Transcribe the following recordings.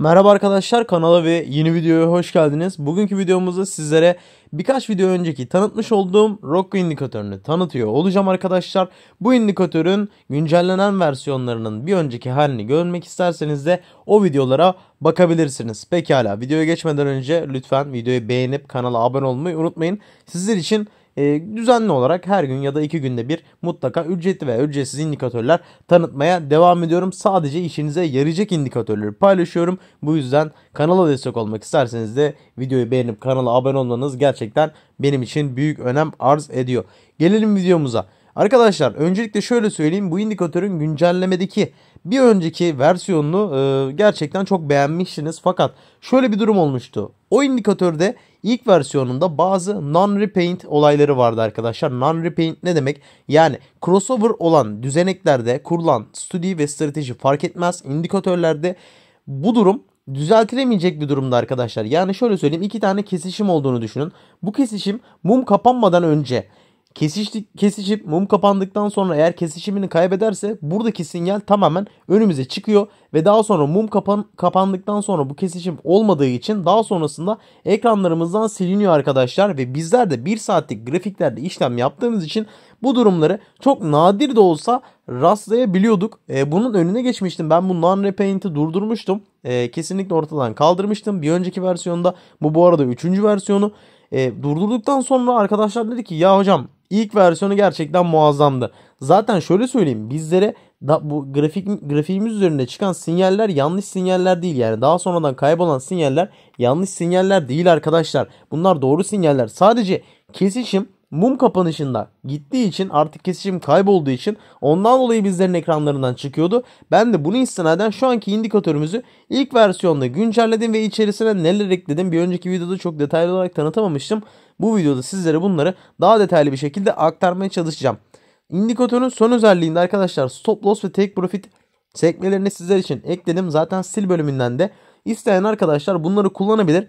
Merhaba arkadaşlar kanala ve yeni videoya hoş geldiniz. Bugünkü videomuzda sizlere birkaç video önceki tanıtmış olduğum Rocco indikatörünü tanıtıyor olacağım arkadaşlar. Bu indikatörün güncellenen versiyonlarının bir önceki halini görmek isterseniz de o videolara bakabilirsiniz. Pekala videoya geçmeden önce lütfen videoyu beğenip kanala abone olmayı unutmayın. Sizler için e, düzenli olarak her gün ya da iki günde bir mutlaka ücretli ve ücretsiz indikatörler tanıtmaya devam ediyorum. Sadece işinize yarayacak indikatörleri paylaşıyorum. Bu yüzden kanala destek olmak isterseniz de videoyu beğenip kanala abone olmanız gerçekten benim için büyük önem arz ediyor. Gelelim videomuza. Arkadaşlar öncelikle şöyle söyleyeyim bu indikatörün güncellemedeki bir önceki versiyonunu e, gerçekten çok beğenmişsiniz fakat şöyle bir durum olmuştu. O indikatörde İlk versiyonunda bazı non-repaint olayları vardı arkadaşlar. Non-repaint ne demek? Yani crossover olan düzeneklerde kurulan studi ve strateji fark etmez. İndikatörlerde bu durum düzeltilemeyecek bir durumda arkadaşlar. Yani şöyle söyleyeyim iki tane kesişim olduğunu düşünün. Bu kesişim mum kapanmadan önce kesiştik, kesişip mum kapandıktan sonra eğer kesişimini kaybederse buradaki sinyal tamamen önümüze çıkıyor ve daha sonra mum kapan, kapandıktan sonra bu kesişim olmadığı için daha sonrasında ekranlarımızdan siliniyor arkadaşlar ve bizler de 1 saatlik grafiklerde işlem yaptığımız için bu durumları çok nadir de olsa rastlayabiliyorduk. E, bunun önüne geçmiştim. Ben bu non-repaint'i durdurmuştum. E, kesinlikle ortadan kaldırmıştım. Bir önceki versiyonda bu bu arada 3. versiyonu. E, durdurduktan sonra arkadaşlar dedi ki ya hocam ilk versiyonu gerçekten muazzamdı. Zaten şöyle söyleyeyim bizlere da, bu grafik grafiğimiz üzerinde çıkan sinyaller yanlış sinyaller değil yani daha sonradan kaybolan sinyaller yanlış sinyaller değil arkadaşlar. Bunlar doğru sinyaller. Sadece kesişim mum kapanışında gittiği için artık kesişim kaybolduğu için ondan dolayı bizlerin ekranlarından çıkıyordu. Ben de bunu istinaden şu anki indikatörümüzü ilk versiyonda güncelledim ve içerisine neler ekledim bir önceki videoda çok detaylı olarak tanıtamamıştım. Bu videoda sizlere bunları daha detaylı bir şekilde aktarmaya çalışacağım. İndikatörün son özelliğinde arkadaşlar stop loss ve take profit sekmelerini sizler için ekledim. Zaten sil bölümünden de isteyen arkadaşlar bunları kullanabilir.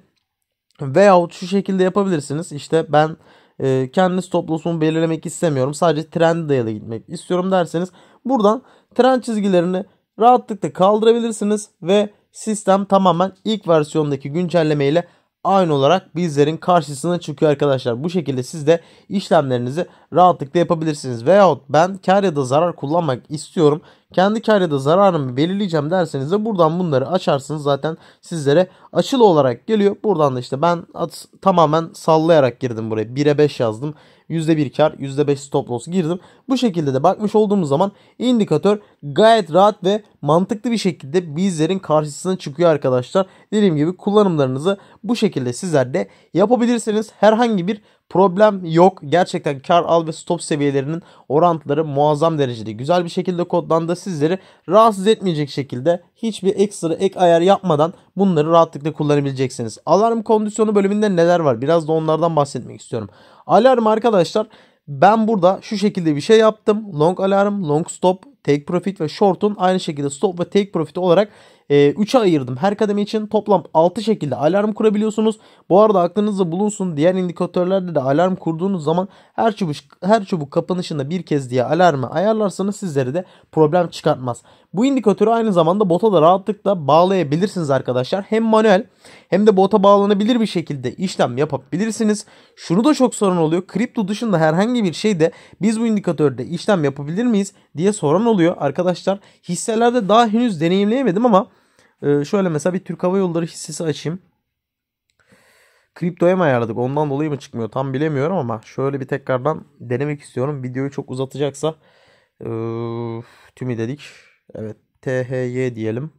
Veyahut şu şekilde yapabilirsiniz. İşte ben e, kendi stop loss'umu belirlemek istemiyorum. Sadece trend dayalı gitmek istiyorum derseniz buradan trend çizgilerini rahatlıkla kaldırabilirsiniz ve sistem tamamen ilk versiyondaki güncelleme ile aynı olarak bizlerin karşısına çıkıyor arkadaşlar. Bu şekilde siz de işlemlerinizi rahatlıkla yapabilirsiniz. Veyahut ben kar ya da zarar kullanmak istiyorum. Kendi kar ya da zararımı belirleyeceğim derseniz de buradan bunları açarsınız. Zaten sizlere açılı olarak geliyor. Buradan da işte ben at, tamamen sallayarak girdim buraya. 1'e 5 yazdım. %1 kar, %5 stop loss girdim. Bu şekilde de bakmış olduğumuz zaman indikatör gayet rahat ve mantıklı bir şekilde bizlerin karşısına çıkıyor arkadaşlar. Dediğim gibi kullanımlarınızı bu şekilde sizler de yapabilirsiniz. Herhangi bir problem yok. Gerçekten kar al ve stop seviyelerinin orantıları muazzam derecede güzel bir şekilde kodlandı. Sizleri rahatsız etmeyecek şekilde hiçbir ekstra ek ayar yapmadan bunları rahatlıkla kullanabileceksiniz. Alarm kondisyonu bölümünde neler var? Biraz da onlardan bahsetmek istiyorum. Alarm arkadaşlar arkadaşlar ben burada şu şekilde bir şey yaptım. Long alarm, long stop, take profit ve short'un aynı şekilde stop ve take profit olarak e, ee, 3'e ayırdım her kademe için. Toplam 6 şekilde alarm kurabiliyorsunuz. Bu arada aklınızda bulunsun diğer indikatörlerde de alarm kurduğunuz zaman her çubuk, her çubuk kapanışında bir kez diye alarmı ayarlarsanız sizlere de problem çıkartmaz. Bu indikatörü aynı zamanda bota da rahatlıkla bağlayabilirsiniz arkadaşlar. Hem manuel hem de bota bağlanabilir bir şekilde işlem yapabilirsiniz. Şunu da çok sorun oluyor. Kripto dışında herhangi bir şeyde biz bu indikatörde işlem yapabilir miyiz diye soran oluyor arkadaşlar. Hisselerde daha henüz deneyimleyemedim ama ee, şöyle mesela bir Türk Hava Yolları hissesi açayım. Kriptoya mı ayarladık? Ondan dolayı mı çıkmıyor? Tam bilemiyorum ama şöyle bir tekrardan denemek istiyorum. Videoyu çok uzatacaksa ee, tümü dedik. Evet THY diyelim.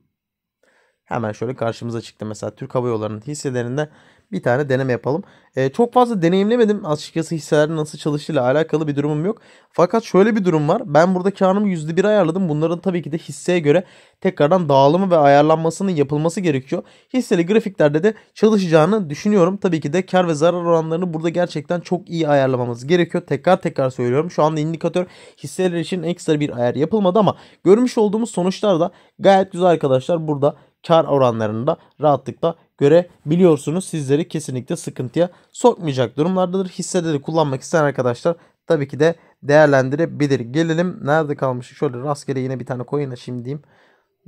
Hemen şöyle karşımıza çıktı. Mesela Türk Hava Yolları'nın hisselerinde bir tane deneme yapalım. E, çok fazla deneyimlemedim açıkçası hisselerin nasıl çalıştığıyla alakalı bir durumum yok. Fakat şöyle bir durum var. Ben burada karımı %1 ayarladım. Bunların tabii ki de hisseye göre tekrardan dağılımı ve ayarlanmasının yapılması gerekiyor. Hisseli grafiklerde de çalışacağını düşünüyorum. Tabii ki de kar ve zarar oranlarını burada gerçekten çok iyi ayarlamamız gerekiyor. Tekrar tekrar söylüyorum. Şu anda indikatör hisseler için ekstra bir ayar yapılmadı ama görmüş olduğumuz sonuçlar da gayet güzel arkadaşlar. Burada kar oranlarını da rahatlıkla göre biliyorsunuz sizleri kesinlikle sıkıntıya sokmayacak durumlardadır. hisseleri kullanmak isteyen arkadaşlar tabii ki de değerlendirebilir. Gelelim nerede kalmış Şöyle rastgele yine bir tane coin'e şimdi diyeyim.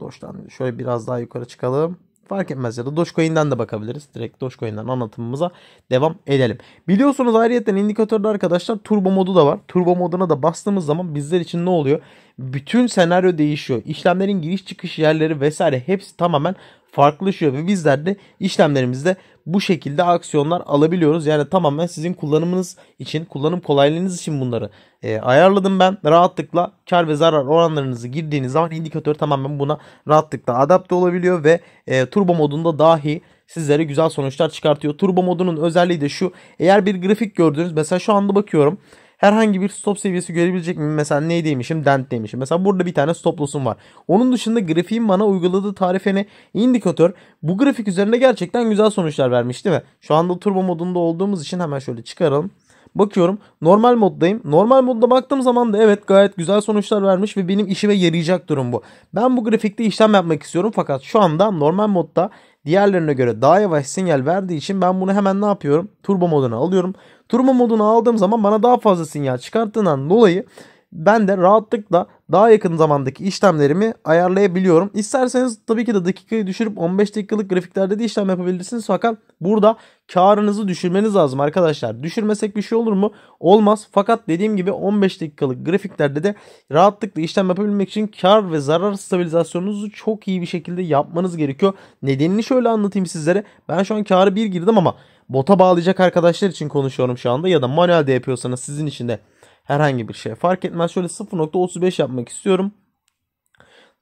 Doge'dan şöyle biraz daha yukarı çıkalım. Fark etmez ya da Dogecoin'den de bakabiliriz. Direkt Dogecoin'den anlatımımıza devam edelim. Biliyorsunuz ayrıyetten indikatörde arkadaşlar turbo modu da var. Turbo moduna da bastığımız zaman bizler için ne oluyor? Bütün senaryo değişiyor. İşlemlerin giriş çıkış yerleri vesaire hepsi tamamen farklılaşıyor ve bizler de işlemlerimizde bu şekilde aksiyonlar alabiliyoruz. Yani tamamen sizin kullanımınız için, kullanım kolaylığınız için bunları e, ayarladım ben. Rahatlıkla kar ve zarar oranlarınızı girdiğiniz zaman indikatör tamamen buna rahatlıkla adapte olabiliyor ve e, turbo modunda dahi sizlere güzel sonuçlar çıkartıyor. Turbo modunun özelliği de şu. Eğer bir grafik gördünüz mesela şu anda bakıyorum herhangi bir stop seviyesi görebilecek miyim? Mesela ne demişim? Dent demişim. Mesela burada bir tane stop loss'um var. Onun dışında grafiğin bana uyguladığı tarifene indikatör bu grafik üzerinde gerçekten güzel sonuçlar vermiş değil mi? Şu anda turbo modunda olduğumuz için hemen şöyle çıkaralım. Bakıyorum normal moddayım. Normal modda baktığım zaman da evet gayet güzel sonuçlar vermiş ve benim işime yarayacak durum bu. Ben bu grafikte işlem yapmak istiyorum fakat şu anda normal modda diğerlerine göre daha yavaş sinyal verdiği için ben bunu hemen ne yapıyorum? Turbo moduna alıyorum. Turbo moduna aldığım zaman bana daha fazla sinyal çıkarttığından dolayı ben de rahatlıkla daha yakın zamandaki işlemlerimi ayarlayabiliyorum. İsterseniz tabii ki de dakikayı düşürüp 15 dakikalık grafiklerde de işlem yapabilirsiniz. Fakat burada karınızı düşürmeniz lazım arkadaşlar. Düşürmesek bir şey olur mu? Olmaz. Fakat dediğim gibi 15 dakikalık grafiklerde de rahatlıkla işlem yapabilmek için kar ve zarar stabilizasyonunuzu çok iyi bir şekilde yapmanız gerekiyor. Nedenini şöyle anlatayım sizlere. Ben şu an karı bir girdim ama bota bağlayacak arkadaşlar için konuşuyorum şu anda ya da manuelde yapıyorsanız sizin için de Herhangi bir şey fark etmez. Şöyle 0.35 yapmak istiyorum.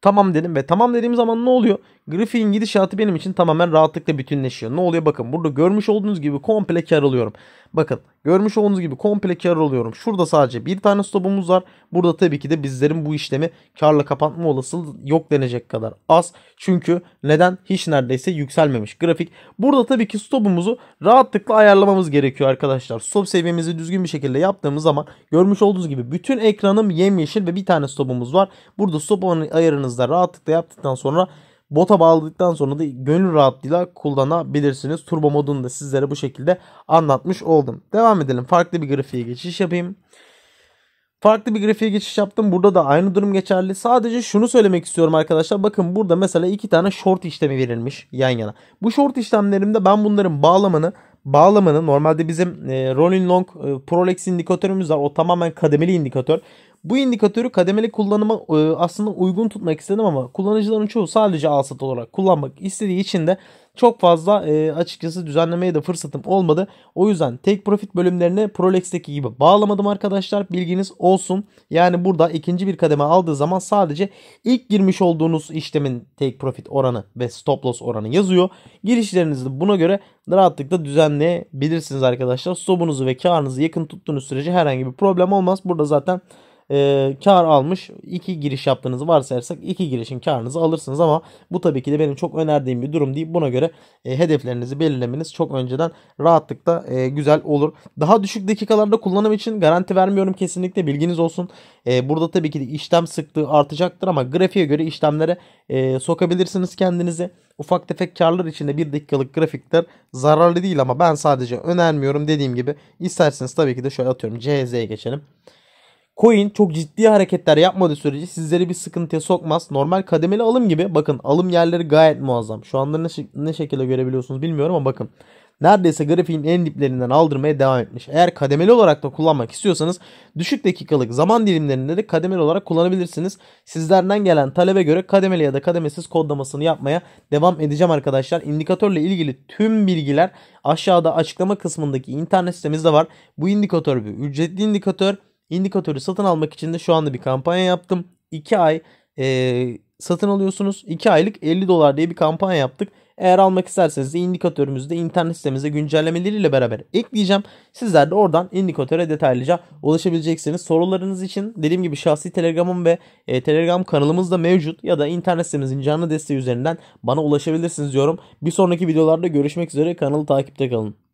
Tamam dedim ve tamam dediğim zaman ne oluyor? Grafiğin gidişatı benim için tamamen rahatlıkla bütünleşiyor. Ne oluyor bakın burada görmüş olduğunuz gibi komple kar alıyorum. Bakın görmüş olduğunuz gibi komple kar alıyorum. Şurada sadece bir tane stopumuz var. Burada tabii ki de bizlerin bu işlemi karla kapatma olasılığı yok denecek kadar az. Çünkü neden? Hiç neredeyse yükselmemiş grafik. Burada tabii ki stopumuzu rahatlıkla ayarlamamız gerekiyor arkadaşlar. Stop seviyemizi düzgün bir şekilde yaptığımız zaman görmüş olduğunuz gibi bütün ekranım yemyeşil ve bir tane stopumuz var. Burada stop ayarınızda rahatlıkla yaptıktan sonra Bota bağladıktan sonra da gönül rahatlığıyla kullanabilirsiniz. Turbo modunu da sizlere bu şekilde anlatmış oldum. Devam edelim. Farklı bir grafiğe geçiş yapayım. Farklı bir grafiğe geçiş yaptım. Burada da aynı durum geçerli. Sadece şunu söylemek istiyorum arkadaşlar. Bakın burada mesela iki tane short işlemi verilmiş yan yana. Bu short işlemlerimde ben bunların bağlamını bağlamanın normalde bizim e, Rolling Long e, Prolex indikatörümüz var. O tamamen kademeli indikatör. Bu indikatörü kademeli kullanıma e, aslında uygun tutmak istedim ama kullanıcıların çoğu sadece alsat olarak kullanmak istediği için de çok fazla e, açıkçası düzenlemeye de fırsatım olmadı. O yüzden tek profit bölümlerini Prolex'teki gibi bağlamadım arkadaşlar. Bilginiz olsun. Yani burada ikinci bir kademe aldığı zaman sadece ilk girmiş olduğunuz işlemin take profit oranı ve stop loss oranı yazıyor. Girişlerinizi buna göre rahatlıkla düzenleyebilirsiniz arkadaşlar. Stopunuzu ve karınızı yakın tuttuğunuz sürece herhangi bir problem olmaz. Burada zaten e, kar almış. iki giriş yaptığınızı varsayarsak iki girişin karınızı alırsınız ama bu tabii ki de benim çok önerdiğim bir durum değil. Buna göre e, hedeflerinizi belirlemeniz çok önceden rahatlıkla e, güzel olur. Daha düşük dakikalarda kullanım için garanti vermiyorum kesinlikle bilginiz olsun. E, burada tabii ki de işlem sıktığı artacaktır ama grafiğe göre işlemlere e, sokabilirsiniz kendinizi. Ufak tefek karlar içinde bir dakikalık grafikler zararlı değil ama ben sadece önermiyorum dediğim gibi. isterseniz tabii ki de şöyle atıyorum CZ'ye geçelim. Coin çok ciddi hareketler yapmadığı sürece sizleri bir sıkıntıya sokmaz. Normal kademeli alım gibi bakın alım yerleri gayet muazzam. Şu anda ne, ne şekilde görebiliyorsunuz bilmiyorum ama bakın. Neredeyse grafiğin en diplerinden aldırmaya devam etmiş. Eğer kademeli olarak da kullanmak istiyorsanız düşük dakikalık zaman dilimlerinde de kademeli olarak kullanabilirsiniz. Sizlerden gelen talebe göre kademeli ya da kademesiz kodlamasını yapmaya devam edeceğim arkadaşlar. İndikatörle ilgili tüm bilgiler aşağıda açıklama kısmındaki internet sitemizde var. Bu indikatör bir ücretli indikatör indikatörü satın almak için de şu anda bir kampanya yaptım. 2 ay e, satın alıyorsunuz. 2 aylık 50 dolar diye bir kampanya yaptık. Eğer almak isterseniz indikatörümüzü de internet sitemize güncellemeleriyle beraber ekleyeceğim. Sizler de oradan indikatöre detaylıca ulaşabileceksiniz. Sorularınız için dediğim gibi şahsi telegramım ve e, telegram kanalımızda mevcut. Ya da internet sitemizin canlı desteği üzerinden bana ulaşabilirsiniz diyorum. Bir sonraki videolarda görüşmek üzere. Kanalı takipte kalın.